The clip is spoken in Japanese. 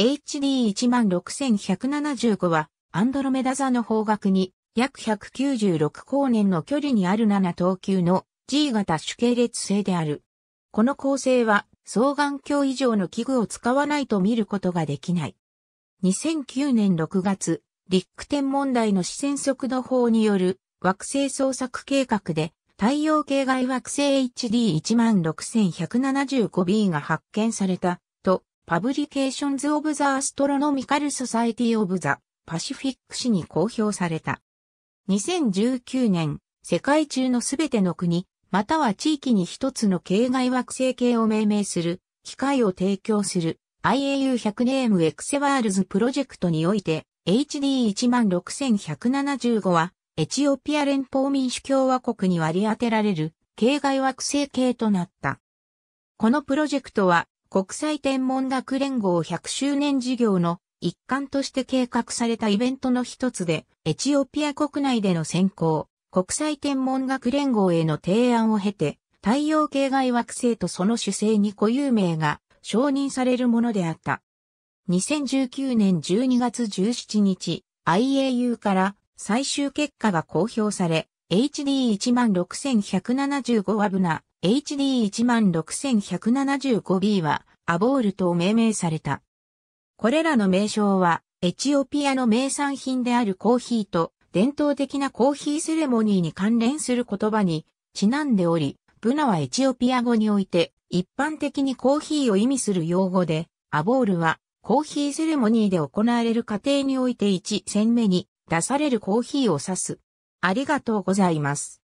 HD16175 はアンドロメダ座の方角に約196光年の距離にある7等級の G 型主系列星である。この構成は双眼鏡以上の器具を使わないと見ることができない。2009年6月、リック天問題の視線速度法による惑星捜索計画で太陽系外惑星 HD16175B が発見されたパブリケーションズ・オブ・ザ・アストロノミカル・ソサイティ・オブ・ザ・パシフィック誌に公表された。2019年、世界中のすべての国、または地域に一つの系外惑星系を命名する、機械を提供する IAU100 ネームエクセワールズプロジェクトにおいて HD16175 はエチオピア連邦民主共和国に割り当てられる系外惑星系となった。このプロジェクトは国際天文学連合100周年事業の一環として計画されたイベントの一つで、エチオピア国内での選考、国際天文学連合への提案を経て、太陽系外惑星とその主星に固有名が承認されるものであった。2019年12月17日、IAU から最終結果が公表され、HD16175 アブナ HD16175B はアボールと命名された。これらの名称はエチオピアの名産品であるコーヒーと伝統的なコーヒーセレモニーに関連する言葉にちなんでおり、ブナはエチオピア語において一般的にコーヒーを意味する用語で、アボールはコーヒーセレモニーで行われる過程において1戦目に出されるコーヒーを指す。ありがとうございます。